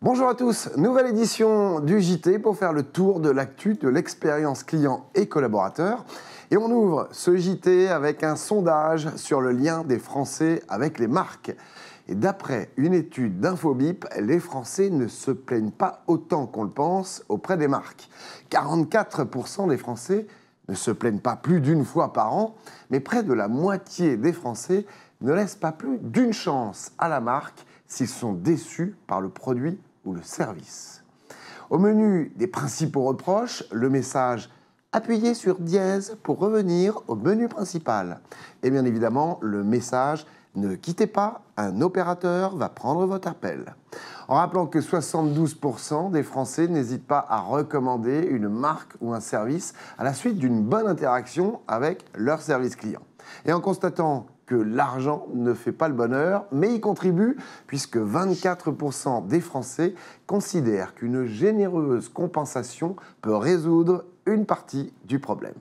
Bonjour à tous, nouvelle édition du JT pour faire le tour de l'actu de l'expérience client et collaborateur. Et on ouvre ce JT avec un sondage sur le lien des Français avec les marques. Et d'après une étude d'Infobip, les Français ne se plaignent pas autant qu'on le pense auprès des marques. 44% des Français ne se plaignent pas plus d'une fois par an, mais près de la moitié des Français ne laissent pas plus d'une chance à la marque s'ils sont déçus par le produit ou le service. Au menu des principaux reproches, le message appuyez sur dièse pour revenir au menu principal. Et bien évidemment, le message ne quittez pas, un opérateur va prendre votre appel. En rappelant que 72% des Français n'hésitent pas à recommander une marque ou un service à la suite d'une bonne interaction avec leur service client. Et en constatant que l'argent ne fait pas le bonheur, mais y contribue, puisque 24% des Français considèrent qu'une généreuse compensation peut résoudre une partie du problème.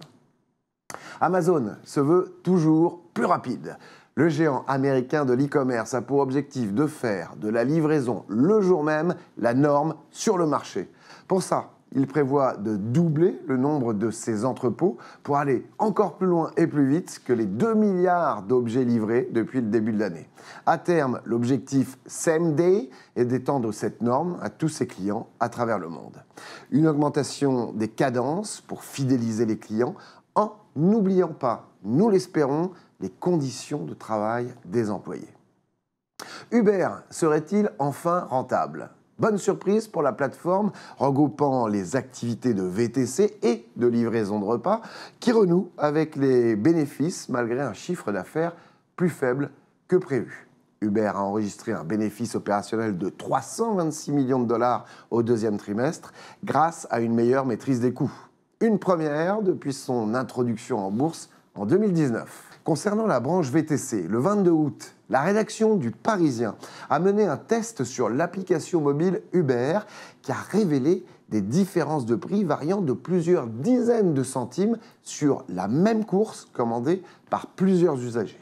Amazon se veut toujours plus rapide. Le géant américain de l'e-commerce a pour objectif de faire de la livraison le jour même la norme sur le marché. Pour ça, il prévoit de doubler le nombre de ses entrepôts pour aller encore plus loin et plus vite que les 2 milliards d'objets livrés depuis le début de l'année. À terme, l'objectif Same Day est d'étendre cette norme à tous ses clients à travers le monde. Une augmentation des cadences pour fidéliser les clients en n'oubliant pas, nous l'espérons, les conditions de travail des employés. Uber serait-il enfin rentable Bonne surprise pour la plateforme regroupant les activités de VTC et de livraison de repas qui renoue avec les bénéfices malgré un chiffre d'affaires plus faible que prévu. Uber a enregistré un bénéfice opérationnel de 326 millions de dollars au deuxième trimestre grâce à une meilleure maîtrise des coûts. Une première depuis son introduction en bourse en 2019. Concernant la branche VTC, le 22 août, la rédaction du Parisien a mené un test sur l'application mobile Uber qui a révélé des différences de prix variant de plusieurs dizaines de centimes sur la même course commandée par plusieurs usagers.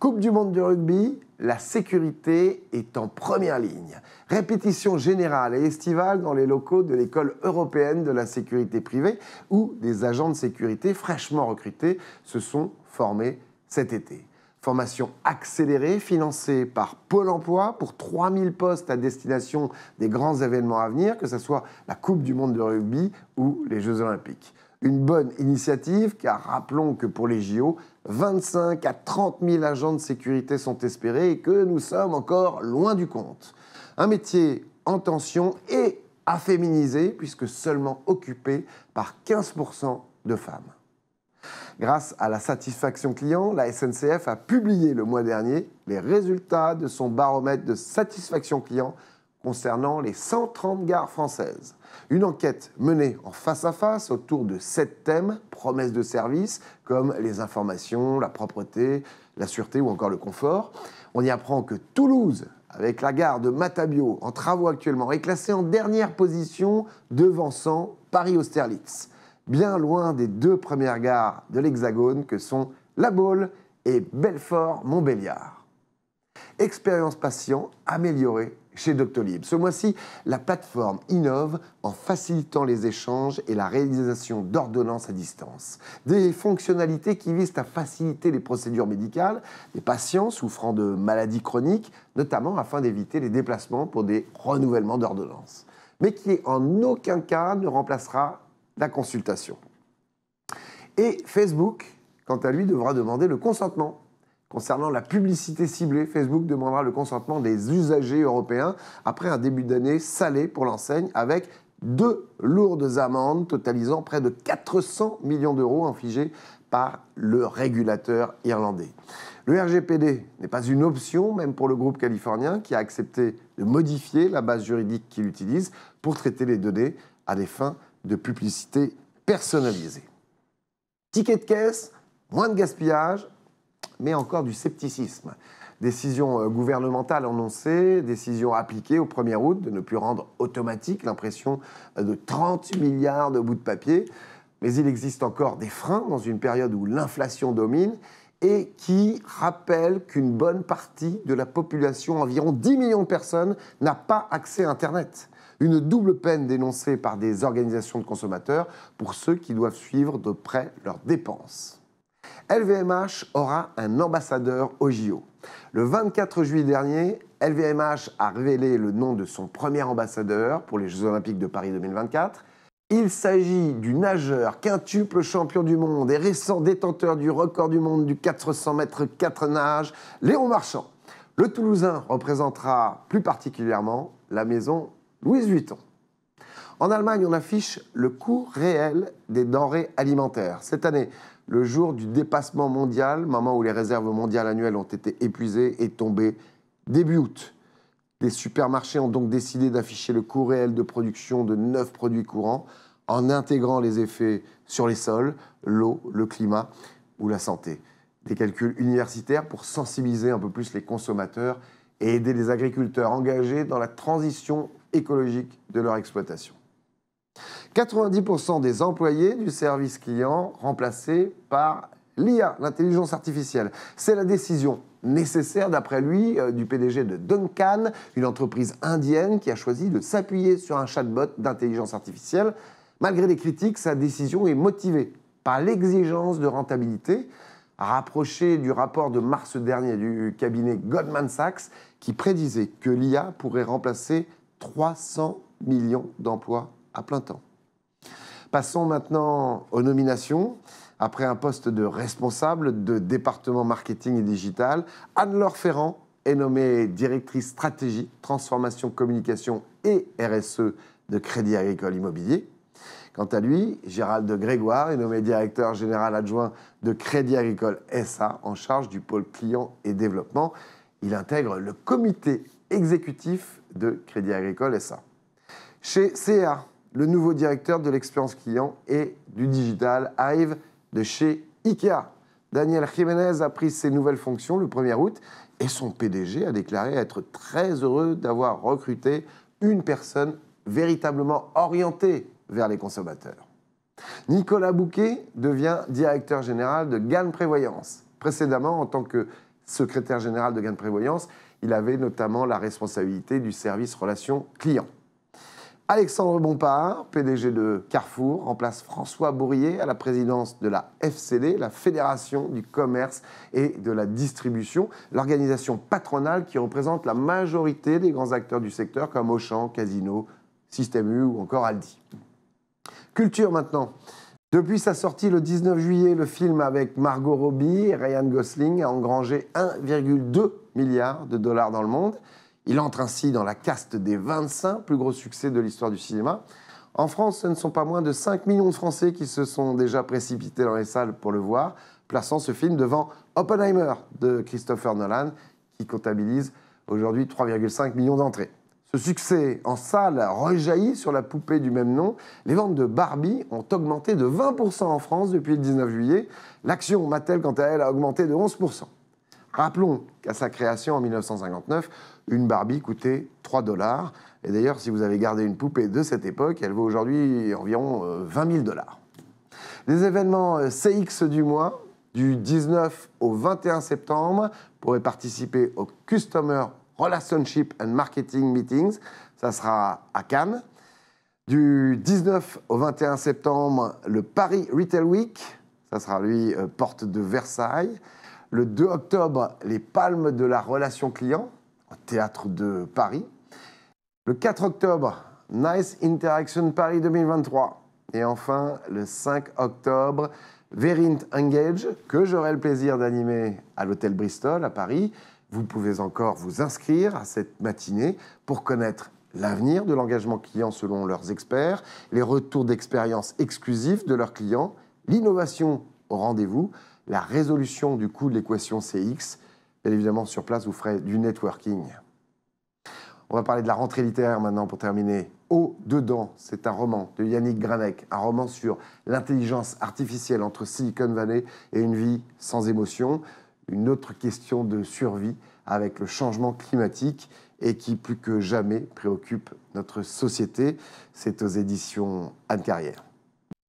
Coupe du monde du rugby, la sécurité est en première ligne. Répétition générale et estivale dans les locaux de l'école européenne de la sécurité privée où des agents de sécurité fraîchement recrutés se sont formés cet été. Formation accélérée financée par Pôle Emploi pour 3000 postes à destination des grands événements à venir, que ce soit la Coupe du Monde de rugby ou les Jeux Olympiques. Une bonne initiative car rappelons que pour les JO, 25 à 30 000 agents de sécurité sont espérés et que nous sommes encore loin du compte. Un métier en tension et afféminisé, puisque seulement occupé par 15% de femmes. Grâce à la satisfaction client, la SNCF a publié le mois dernier les résultats de son baromètre de satisfaction client concernant les 130 gares françaises. Une enquête menée en face à face autour de sept thèmes, promesses de service, comme les informations, la propreté, la sûreté ou encore le confort. On y apprend que Toulouse, avec la gare de Matabio en travaux actuellement, est classée en dernière position devançant Paris-Austerlitz bien loin des deux premières gares de l'Hexagone que sont La Baule et Belfort-Montbéliard. Expérience patient améliorée chez Doctolib. Ce mois-ci, la plateforme innove en facilitant les échanges et la réalisation d'ordonnances à distance. Des fonctionnalités qui visent à faciliter les procédures médicales des patients souffrant de maladies chroniques, notamment afin d'éviter les déplacements pour des renouvellements d'ordonnances. Mais qui en aucun cas ne remplacera la consultation. Et Facebook, quant à lui, devra demander le consentement. Concernant la publicité ciblée, Facebook demandera le consentement des usagers européens après un début d'année salé pour l'enseigne avec deux lourdes amendes totalisant près de 400 millions d'euros infligées par le régulateur irlandais. Le RGPD n'est pas une option, même pour le groupe californien, qui a accepté de modifier la base juridique qu'il utilise pour traiter les données à des fins de publicité personnalisée. Ticket de caisse, moins de gaspillage, mais encore du scepticisme. Décision euh, gouvernementale annoncée, décision appliquée au 1er août de ne plus rendre automatique l'impression euh, de 30 milliards de bouts de papier. Mais il existe encore des freins dans une période où l'inflation domine et qui rappelle qu'une bonne partie de la population, environ 10 millions de personnes, n'a pas accès à Internet une double peine dénoncée par des organisations de consommateurs pour ceux qui doivent suivre de près leurs dépenses. LVMH aura un ambassadeur au JO. Le 24 juillet dernier, LVMH a révélé le nom de son premier ambassadeur pour les Jeux Olympiques de Paris 2024. Il s'agit du nageur quintuple champion du monde et récent détenteur du record du monde du 400 mètres 4 nages, Léon Marchand. Le Toulousain représentera plus particulièrement la maison Louis Vuitton. En Allemagne, on affiche le coût réel des denrées alimentaires. Cette année, le jour du dépassement mondial, moment où les réserves mondiales annuelles ont été épuisées et tombées début août. Les supermarchés ont donc décidé d'afficher le coût réel de production de neuf produits courants en intégrant les effets sur les sols, l'eau, le climat ou la santé. Des calculs universitaires pour sensibiliser un peu plus les consommateurs et aider les agriculteurs engagés dans la transition écologique de leur exploitation. 90% des employés du service client remplacés par l'IA, l'intelligence artificielle. C'est la décision nécessaire, d'après lui, euh, du PDG de Duncan, une entreprise indienne qui a choisi de s'appuyer sur un chatbot d'intelligence artificielle. Malgré les critiques, sa décision est motivée par l'exigence de rentabilité, rapprochée du rapport de mars dernier du cabinet Goldman Sachs, qui prédisait que l'IA pourrait remplacer 300 millions d'emplois à plein temps. Passons maintenant aux nominations. Après un poste de responsable de département marketing et digital, Anne-Laure Ferrand est nommée directrice stratégie, transformation, communication et RSE de Crédit Agricole Immobilier. Quant à lui, Gérald de Grégoire est nommé directeur général adjoint de Crédit Agricole SA en charge du pôle client et développement. Il intègre le comité exécutif de Crédit Agricole SA. Chez CA, le nouveau directeur de l'expérience client et du digital arrive de chez IKEA. Daniel Jiménez a pris ses nouvelles fonctions le 1er août et son PDG a déclaré être très heureux d'avoir recruté une personne véritablement orientée vers les consommateurs. Nicolas Bouquet devient directeur général de Gannes Prévoyance. Précédemment, en tant que secrétaire général de Gannes Prévoyance, il avait notamment la responsabilité du service relation client. Alexandre Bompard, PDG de Carrefour, remplace François Bourrier à la présidence de la FCD, la Fédération du commerce et de la distribution, l'organisation patronale qui représente la majorité des grands acteurs du secteur comme Auchan, Casino, Système U ou encore Aldi. Culture maintenant. Depuis sa sortie le 19 juillet, le film avec Margot Robbie et Ryan Gosling a engrangé 1,2 milliard de dollars dans le monde. Il entre ainsi dans la caste des 25 plus gros succès de l'histoire du cinéma. En France, ce ne sont pas moins de 5 millions de Français qui se sont déjà précipités dans les salles pour le voir, plaçant ce film devant Oppenheimer de Christopher Nolan, qui comptabilise aujourd'hui 3,5 millions d'entrées. Ce succès en salle rejaillit sur la poupée du même nom. Les ventes de Barbie ont augmenté de 20% en France depuis le 19 juillet. L'action Mattel, quant à elle, a augmenté de 11%. Rappelons qu'à sa création en 1959, une Barbie coûtait 3 dollars. Et d'ailleurs, si vous avez gardé une poupée de cette époque, elle vaut aujourd'hui environ 20 euh, 000 dollars. Les événements euh, CX du mois, du 19 au 21 septembre, pourraient participer au Customer Relationship and Marketing Meetings. Ça sera à Cannes. Du 19 au 21 septembre, le Paris Retail Week. Ça sera lui, euh, porte de Versailles. Le 2 octobre, les Palmes de la relation client, au théâtre de Paris. Le 4 octobre, Nice Interaction Paris 2023. Et enfin, le 5 octobre, Verint Engage, que j'aurai le plaisir d'animer à l'hôtel Bristol à Paris, vous pouvez encore vous inscrire à cette matinée pour connaître l'avenir de l'engagement client selon leurs experts, les retours d'expérience exclusifs de leurs clients, l'innovation au rendez-vous, la résolution du coût de l'équation CX. Bien évidemment, sur place, vous ferez du networking. On va parler de la rentrée littéraire maintenant pour terminer. Au dedans, c'est un roman de Yannick Granek, un roman sur l'intelligence artificielle entre Silicon Valley et une vie sans émotion une autre question de survie avec le changement climatique et qui plus que jamais préoccupe notre société. C'est aux éditions Anne Carrière.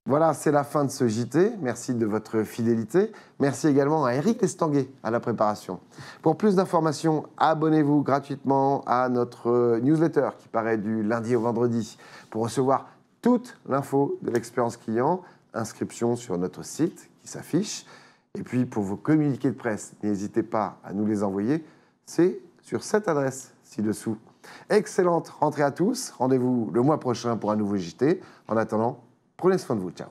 Voilà, c'est la fin de ce JT. Merci de votre fidélité. Merci également à Eric Estanguet à la préparation. Pour plus d'informations, abonnez-vous gratuitement à notre newsletter qui paraît du lundi au vendredi pour recevoir toute l'info de l'expérience client. Inscription sur notre site qui s'affiche. Et puis, pour vos communiqués de presse, n'hésitez pas à nous les envoyer. C'est sur cette adresse ci-dessous. Excellente rentrée à tous. Rendez-vous le mois prochain pour un nouveau JT. En attendant, prenez soin de vous. Ciao.